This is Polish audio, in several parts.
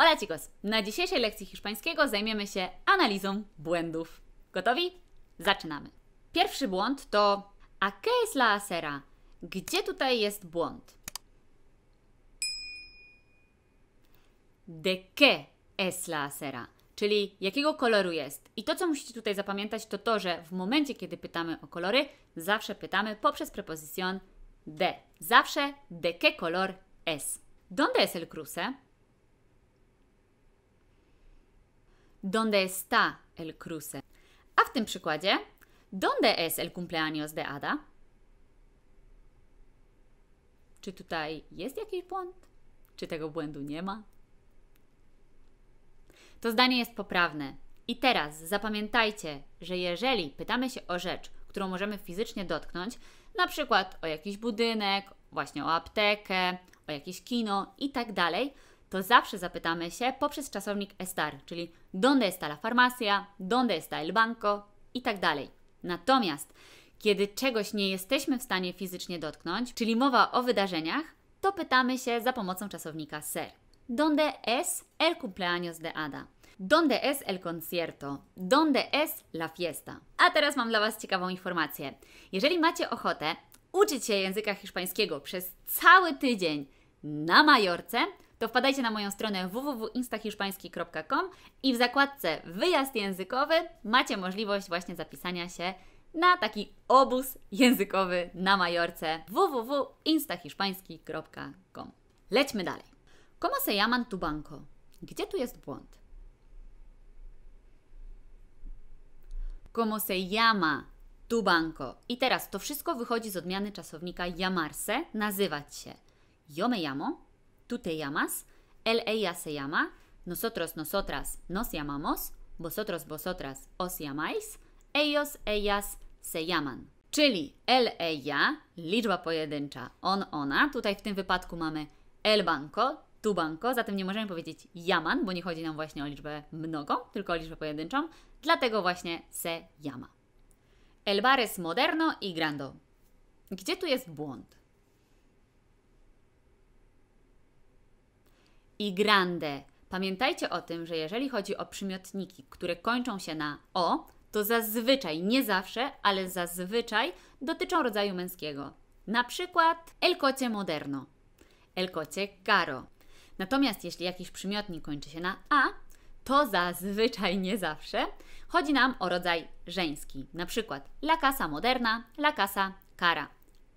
Hola chicos! Na dzisiejszej lekcji hiszpańskiego zajmiemy się analizą błędów. Gotowi? Zaczynamy. Pierwszy błąd to a qué es la acera? Gdzie tutaj jest błąd? De qué es la acera? Czyli jakiego koloru jest. I to, co musicie tutaj zapamiętać, to to, że w momencie, kiedy pytamy o kolory, zawsze pytamy poprzez prepozycję de. Zawsze de qué color es. Donde es el cruce? donde está el cruce. A w tym przykładzie, donde es el cumpleaños de Ada? Czy tutaj jest jakiś błąd? Czy tego błędu nie ma? To zdanie jest poprawne. I teraz zapamiętajcie, że jeżeli pytamy się o rzecz, którą możemy fizycznie dotknąć, na przykład o jakiś budynek, właśnie o aptekę, o jakieś kino i tak dalej, to zawsze zapytamy się poprzez czasownik estar, czyli donde está la farmacia, donde está el banco i tak dalej. Natomiast kiedy czegoś nie jesteśmy w stanie fizycznie dotknąć, czyli mowa o wydarzeniach, to pytamy się za pomocą czasownika ser. Donde es el cumpleaños de Ada? Donde es el concierto? Donde es la fiesta? A teraz mam dla Was ciekawą informację. Jeżeli macie ochotę uczyć się języka hiszpańskiego przez cały tydzień na Majorce, to wpadajcie na moją stronę www.instahiszpański.com i w zakładce wyjazd językowy macie możliwość właśnie zapisania się na taki obóz językowy na Majorce www.instahiszpański.com. Lećmy dalej. ¿Cómo se llaman tu banco? Gdzie tu jest błąd? ¿Cómo se llama tu banco? I teraz to wszystko wychodzi z odmiany czasownika llamarse, nazywać się. Yo me llamo, tú te llamas, él, ella se llama, nosotros, nosotras nos llamamos, vosotros, vosotras os llamáis, ellos, ellas se llaman. Czyli él, ella, liczba pojedyncza, on, ona. Tutaj w tym wypadku mamy el banco, tu banco, zatem nie możemy powiedzieć jaman, bo nie chodzi nam właśnie o liczbę mnogą, tylko o liczbę pojedynczą, dlatego właśnie se llama. El bar es moderno y grande. Gdzie tu jest błąd? i grande. Pamiętajcie o tym, że jeżeli chodzi o przymiotniki, które kończą się na o, to zazwyczaj, nie zawsze, ale zazwyczaj dotyczą rodzaju męskiego. Na przykład el cocie moderno, el cocie caro. Natomiast jeśli jakiś przymiotnik kończy się na a, to zazwyczaj nie zawsze chodzi nam o rodzaj żeński. Na przykład la casa moderna, la casa cara.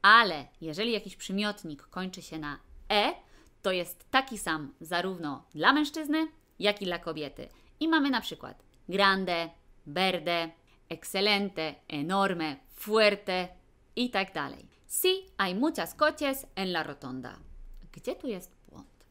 Ale jeżeli jakiś przymiotnik kończy się na e, to jest taki sam zarówno dla mężczyzny, jak i dla kobiety. I mamy na przykład grande, verde, excelente, enorme, fuerte i tak dalej. Si hay muchas coches en la rotonda. Gdzie tu jest błąd?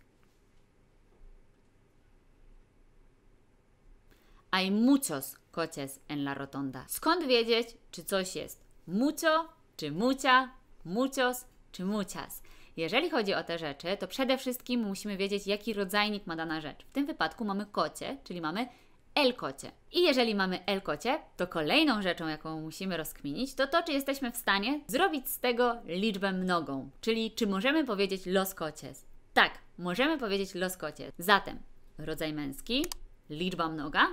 Hay muchos coches en la rotonda. Skąd wiedzieć, czy coś jest mucho, czy mucha, muchos, czy muchas? Jeżeli chodzi o te rzeczy, to przede wszystkim musimy wiedzieć, jaki rodzajnik ma dana rzecz. W tym wypadku mamy kocie, czyli mamy L-kocie. I jeżeli mamy L-kocie, to kolejną rzeczą, jaką musimy rozkminić, to to, czy jesteśmy w stanie zrobić z tego liczbę mnogą, czyli czy możemy powiedzieć los kocie? Tak, możemy powiedzieć los kocie. Zatem rodzaj męski, liczba mnoga,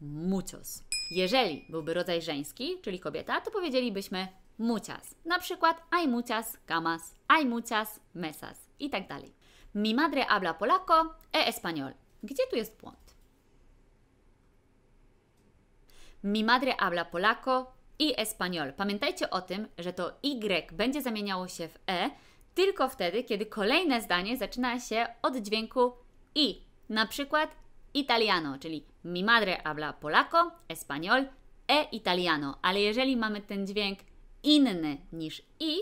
mucios. Jeżeli byłby rodzaj żeński, czyli kobieta, to powiedzielibyśmy muchas. Na przykład hay muchas camas, hay muchas mesas i tak dalej. Mi madre habla polaco e español. Gdzie tu jest błąd? Mi madre habla polaco i español. Pamiętajcie o tym, że to Y będzie zamieniało się w E tylko wtedy, kiedy kolejne zdanie zaczyna się od dźwięku I. Na przykład italiano, czyli mi madre habla polaco, español e italiano. Ale jeżeli mamy ten dźwięk inny niż i,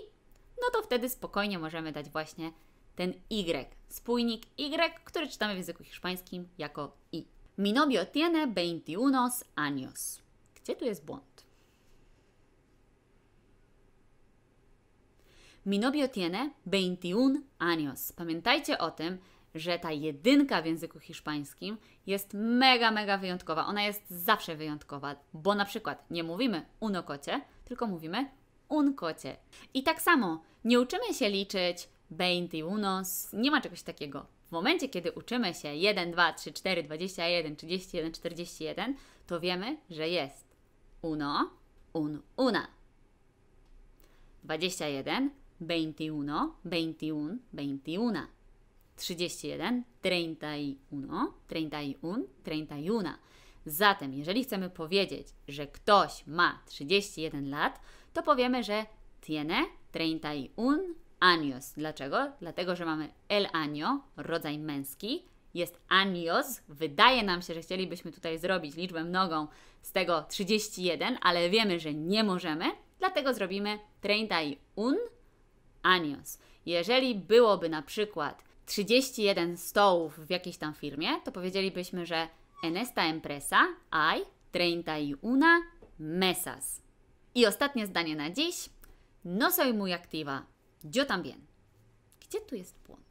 no to wtedy spokojnie możemy dać właśnie ten y, spójnik y, który czytamy w języku hiszpańskim jako i. Mi novio tiene 21 años. Gdzie tu jest błąd? Mi novio tiene 21 años. Pamiętajcie o tym, że ta jedynka w języku hiszpańskim jest mega, mega wyjątkowa. Ona jest zawsze wyjątkowa, bo na przykład nie mówimy uno kocie, tylko mówimy un kocie. I tak samo, nie uczymy się liczyć 21, nie ma czegoś takiego. W momencie, kiedy uczymy się 1, 2, 3, 4, 21, 31, 41, to wiemy, że jest uno, un, una. 21, 21, 21, 21. 31, 31, 31, 31. Zatem, jeżeli chcemy powiedzieć, że ktoś ma 31 lat, to powiemy, że tiene 31 y años. Dlaczego? Dlatego, że mamy el año, rodzaj męski, jest años. Wydaje nam się, że chcielibyśmy tutaj zrobić liczbę mnogą z tego 31, ale wiemy, że nie możemy, dlatego zrobimy 31 y años. Jeżeli byłoby na przykład 31 stołów w jakiejś tam firmie, to powiedzielibyśmy, że en esta empresa hay 31 y mesas. I ostatnie zdanie na dziś. No soy muy activa. Yo también. Gdzie tu jest błąd?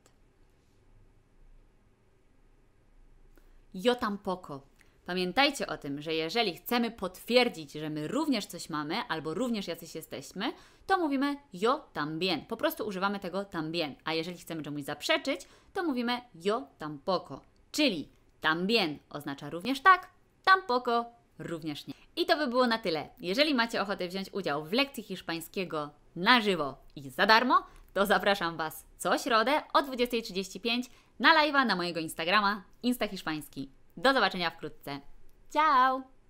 Yo tampoco. Pamiętajcie o tym, że jeżeli chcemy potwierdzić, że my również coś mamy albo również jacyś jesteśmy, to mówimy yo también. Po prostu używamy tego también. A jeżeli chcemy czemuś zaprzeczyć, to mówimy yo tampoco. Czyli también oznacza również tak, tampoco również nie. I to by było na tyle. Jeżeli macie ochotę wziąć udział w lekcji hiszpańskiego na żywo i za darmo, to zapraszam Was co środę o 20.35 na live'a na mojego Instagrama Insta Hiszpański. Do zobaczenia wkrótce. Ciao!